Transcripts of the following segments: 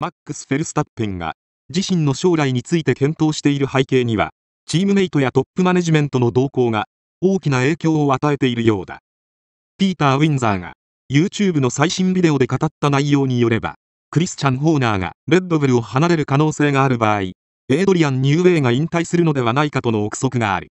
マックス・フェルスタッペンが自身の将来について検討している背景にはチームメイトやトップマネジメントの動向が大きな影響を与えているようだピーター・ウィンザーが YouTube の最新ビデオで語った内容によればクリスチャン・ホーナーがレッドブルを離れる可能性がある場合エイドリアン・ニューウェイが引退するのではないかとの憶測がある。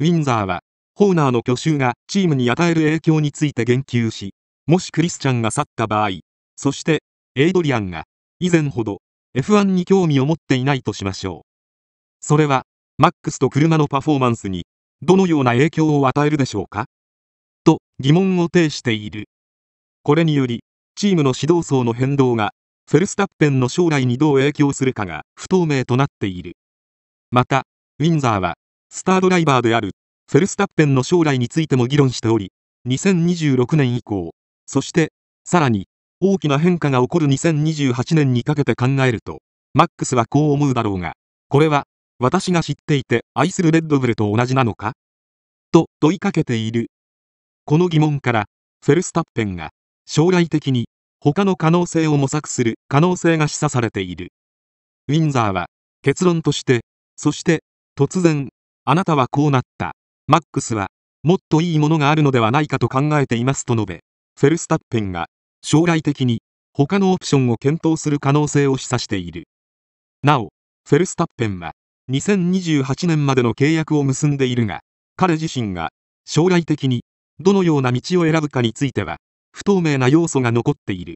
ウィンザーは、ホーナーの去就がチームに与える影響について言及し、もしクリスチャンが去った場合、そして、エイドリアンが以前ほど F1 に興味を持っていないとしましょうそれはマックスと車のパフォーマンスにどのような影響を与えるでしょうかと疑問を呈しているこれによりチームの指導層の変動がフェルスタッペンの将来にどう影響するかが不透明となっているまたウィンザーはスタードライバーであるフェルスタッペンの将来についても議論しており2026年以降そしてさらに大きな変化が起こる2028年にかけて考えると、マックスはこう思うだろうが、これは、私が知っていて愛するレッドブルと同じなのかと問いかけている。この疑問から、フェルスタッペンが、将来的に、他の可能性を模索する可能性が示唆されている。ウィンザーは、結論として、そして、突然、あなたはこうなった。マックスは、もっといいものがあるのではないかと考えていますと述べ、フェルスタッペンが将来的に他のオプションを検討する可能性を示唆しているなおフェルスタッペンは2028年までの契約を結んでいるが彼自身が将来的にどのような道を選ぶかについては不透明な要素が残っている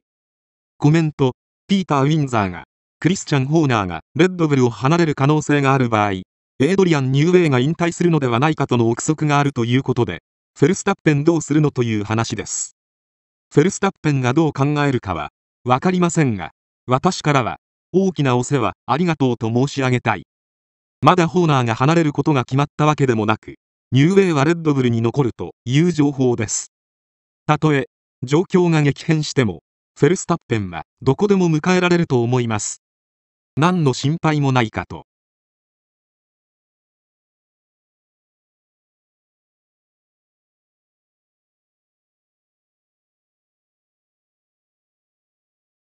コメントピーター・ウィンザーがクリスチャン・ホーナーがレッドブルを離れる可能性がある場合エイドリアン・ニューウェイが引退するのではないかとの憶測があるということでフェルスタッペンどうするのという話ですフェルスタッペンがどう考えるかは分かりませんが私からは大きなお世話ありがとうと申し上げたいまだホーナーが離れることが決まったわけでもなくニューウェイはレッドブルに残るという情報ですたとえ状況が激変してもフェルスタッペンはどこでも迎えられると思います何の心配もないかと